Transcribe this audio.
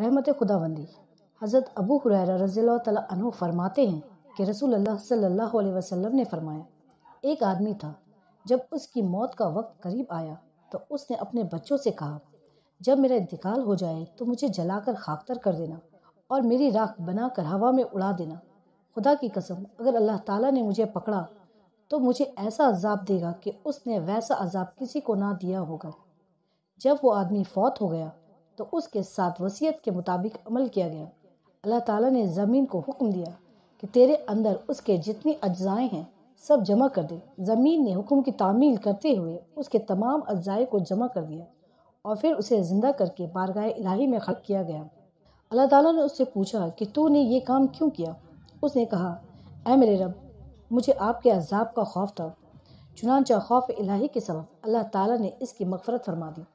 रहमत खुदाबंदी हज़रत अबू हुर रज़ी तु फरमाते हैं कि रसूल अल्लाह सल्लल्लाहु अलैहि वसल्लम ने फरमाया एक आदमी था जब उसकी मौत का वक्त करीब आया तो उसने अपने बच्चों से कहा जब मेरा इंतकाल हो जाए तो मुझे जलाकर खाकतर कर देना और मेरी राख बनाकर हवा में उड़ा देना खुदा की कसम अगर अल्लाह ताला ने मुझे पकड़ा तो मुझे ऐसा अजाब देगा कि उसने वैसा अजाब किसी को ना दिया होगा जब वो आदमी फौत हो गया तो उसके साथ वसीयत के मुताबिक अमल किया गया अल्लाह ताला ने ज़मीन को हुक्म दिया कि तेरे अंदर उसके जितनी अज्जाएँ हैं सब जमा कर दे ज़मीन ने हुक्म की तामील करते हुए उसके तमाम अज्जाए को जमा कर दिया और फिर उसे ज़िंदा करके बारगाह इलाही में खड़ किया गया अल्लाह ताला ने उससे पूछा कि तू ने ये काम क्यों किया उसने कहा ए मेरे रब मुझे आपके अजाब का खौफ था चुनानचा खौफ इलाही के सबब अल्लाह ताला ने इसकी मगफरत फरमा दी